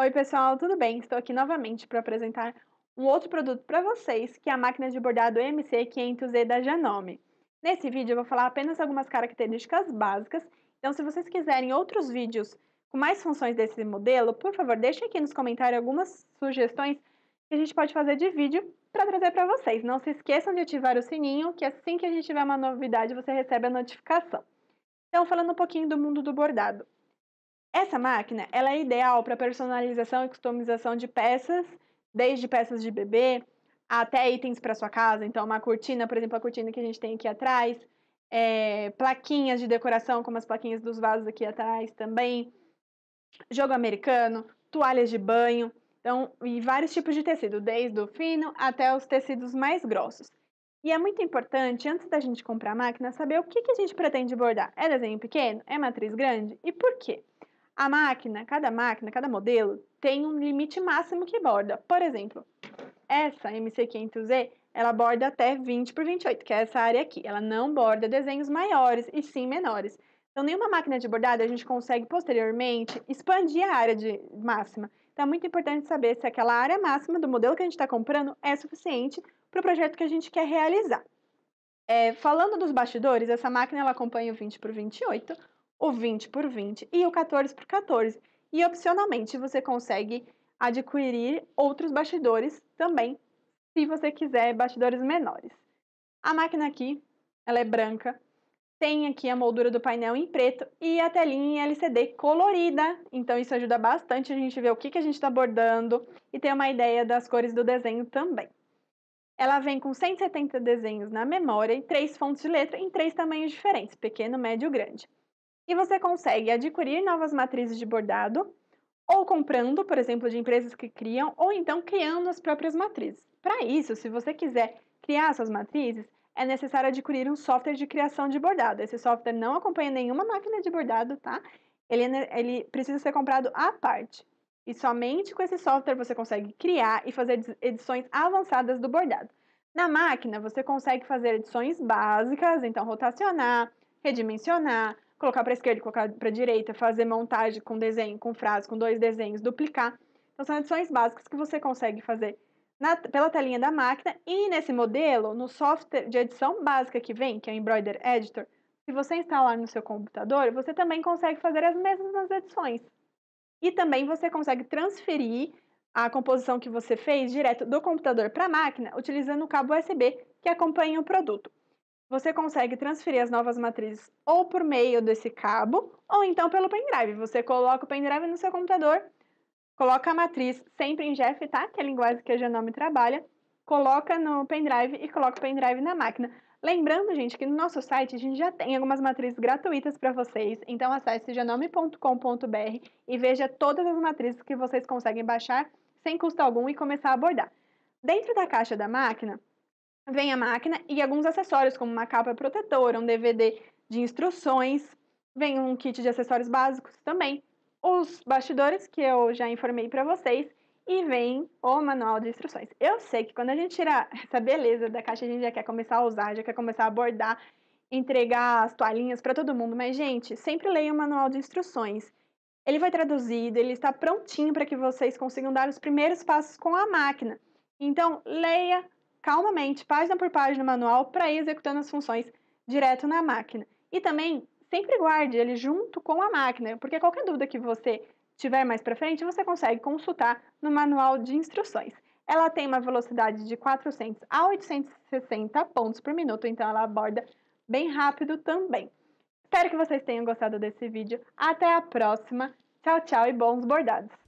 Oi, pessoal, tudo bem? Estou aqui novamente para apresentar um outro produto para vocês, que é a máquina de bordado mc 500 z da Janome. Nesse vídeo eu vou falar apenas algumas características básicas, então se vocês quiserem outros vídeos com mais funções desse modelo, por favor, deixem aqui nos comentários algumas sugestões que a gente pode fazer de vídeo para trazer para vocês. Não se esqueçam de ativar o sininho, que assim que a gente tiver uma novidade, você recebe a notificação. Então, falando um pouquinho do mundo do bordado. Essa máquina ela é ideal para personalização e customização de peças, desde peças de bebê até itens para sua casa. Então, uma cortina, por exemplo, a cortina que a gente tem aqui atrás, é, plaquinhas de decoração, como as plaquinhas dos vasos aqui atrás também, jogo americano, toalhas de banho, então, e vários tipos de tecido, desde o fino até os tecidos mais grossos. E é muito importante, antes da gente comprar a máquina, saber o que, que a gente pretende bordar. É desenho pequeno? É matriz grande? E por quê? A máquina, cada máquina, cada modelo tem um limite máximo que borda. Por exemplo, essa MC500E, ela borda até 20 por 28, que é essa área aqui. Ela não borda desenhos maiores e sim menores. Então, nenhuma máquina de bordado a gente consegue posteriormente expandir a área de máxima. Então, é muito importante saber se aquela área máxima do modelo que a gente está comprando é suficiente para o projeto que a gente quer realizar. É, falando dos bastidores, essa máquina ela acompanha o 20 por 28, o 20 por 20 e o 14 por 14. E opcionalmente você consegue adquirir outros bastidores também, se você quiser bastidores menores. A máquina aqui, ela é branca, tem aqui a moldura do painel em preto e a telinha em LCD colorida, então isso ajuda bastante a gente ver o que, que a gente está bordando e ter uma ideia das cores do desenho também. Ela vem com 170 desenhos na memória e três fontes de letra em três tamanhos diferentes, pequeno, médio e grande. E você consegue adquirir novas matrizes de bordado, ou comprando, por exemplo, de empresas que criam, ou então criando as próprias matrizes. Para isso, se você quiser criar suas matrizes, é necessário adquirir um software de criação de bordado. Esse software não acompanha nenhuma máquina de bordado, tá? Ele, é ele precisa ser comprado à parte. E somente com esse software você consegue criar e fazer edições avançadas do bordado. Na máquina, você consegue fazer edições básicas, então rotacionar, redimensionar, colocar para esquerda, colocar para direita, fazer montagem com desenho, com frase, com dois desenhos, duplicar. Então são edições básicas que você consegue fazer na, pela telinha da máquina e nesse modelo, no software de edição básica que vem, que é o Embroider Editor, se você instalar no seu computador, você também consegue fazer as mesmas edições. E também você consegue transferir a composição que você fez direto do computador para a máquina utilizando o cabo USB que acompanha o produto. Você consegue transferir as novas matrizes ou por meio desse cabo, ou então pelo pendrive. Você coloca o pendrive no seu computador, coloca a matriz sempre em Jeff, tá? Que é a linguagem que a Genome trabalha, coloca no pendrive e coloca o pendrive na máquina. Lembrando, gente, que no nosso site a gente já tem algumas matrizes gratuitas para vocês, então acesse genome.com.br e veja todas as matrizes que vocês conseguem baixar sem custo algum e começar a abordar. Dentro da caixa da máquina, Vem a máquina e alguns acessórios, como uma capa protetora, um DVD de instruções, vem um kit de acessórios básicos também, os bastidores que eu já informei para vocês e vem o manual de instruções. Eu sei que quando a gente tira essa beleza da caixa, a gente já quer começar a usar, já quer começar a abordar, entregar as toalhinhas para todo mundo, mas gente, sempre leia o manual de instruções. Ele vai traduzido, ele está prontinho para que vocês consigam dar os primeiros passos com a máquina. Então, leia calmamente, página por página, manual, para ir executando as funções direto na máquina. E também, sempre guarde ele junto com a máquina, porque qualquer dúvida que você tiver mais para frente, você consegue consultar no manual de instruções. Ela tem uma velocidade de 400 a 860 pontos por minuto, então ela aborda bem rápido também. Espero que vocês tenham gostado desse vídeo. Até a próxima. Tchau, tchau e bons bordados!